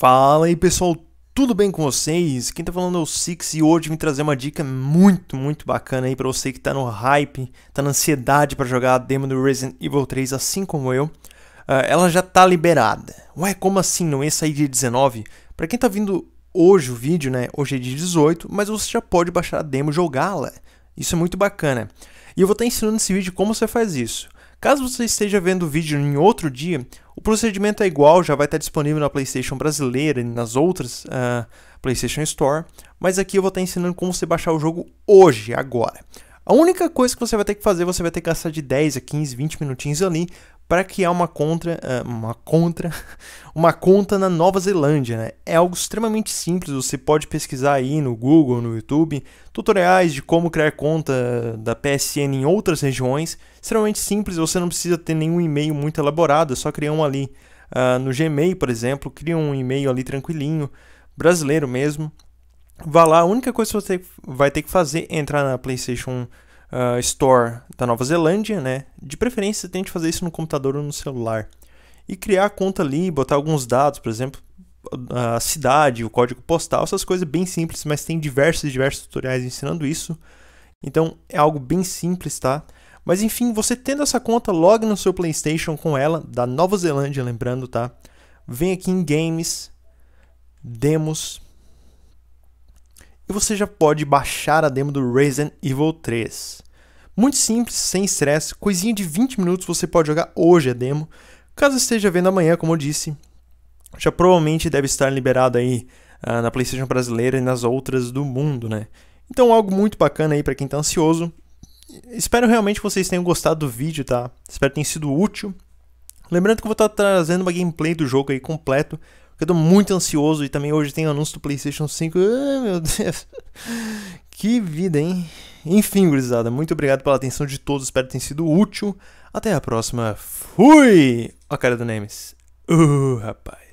Fala aí pessoal, tudo bem com vocês? Quem tá falando é o Six e hoje vim trazer uma dica muito, muito bacana aí para você que tá no hype, tá na ansiedade para jogar a demo do Resident Evil 3, assim como eu. Uh, ela já tá liberada. Ué, como assim? Não ia sair dia 19? Para quem tá vindo hoje o vídeo, né? Hoje é dia 18, mas você já pode baixar a demo e jogá-la. Isso é muito bacana. E eu vou estar tá ensinando nesse vídeo como você faz isso. Caso você esteja vendo o vídeo em outro dia, o procedimento é igual, já vai estar disponível na PlayStation brasileira e nas outras uh, PlayStation Store, mas aqui eu vou estar ensinando como você baixar o jogo hoje, agora. A única coisa que você vai ter que fazer, você vai ter que gastar de 10 a 15, 20 minutinhos ali para criar uma contra, ah, uma contra, uma conta na Nova Zelândia. Né? É algo extremamente simples, você pode pesquisar aí no Google, no YouTube, tutoriais de como criar conta da PSN em outras regiões. Extremamente simples, você não precisa ter nenhum e-mail muito elaborado, é só criar um ali uh, no Gmail, por exemplo, cria um e-mail ali tranquilinho, brasileiro mesmo. Vá lá, a única coisa que você vai ter que fazer é entrar na PlayStation 1 uh, Store da Nova Zelândia, né? De preferência, tente fazer isso no computador ou no celular. E criar a conta ali, botar alguns dados, por exemplo, a cidade, o código postal, essas coisas bem simples, mas tem diversos diversos tutoriais ensinando isso. Então é algo bem simples, tá? Mas enfim, você tendo essa conta, logue no seu PlayStation com ela, da Nova Zelândia, lembrando, tá? Vem aqui em Games, Demos, e você já pode baixar a demo do Resident Evil 3. Muito simples, sem estresse, coisinha de 20 minutos você pode jogar hoje a demo. Caso esteja vendo amanhã, como eu disse, já provavelmente deve estar liberado aí uh, na PlayStation brasileira e nas outras do mundo, né? Então, algo muito bacana aí para quem tá ansioso. Espero realmente que vocês tenham gostado do vídeo, tá? Espero que tenha sido útil. Lembrando que eu vou estar tá trazendo uma gameplay do jogo aí completo porque eu tô muito ansioso e também hoje tem o anúncio do PlayStation 5. Ai, meu Deus. Que vida, hein? Enfim, gurizada, muito obrigado pela atenção de todos. Espero que tenha sido útil. Até a próxima. Fui! Ó a cara do Nemes. Uh, rapaz.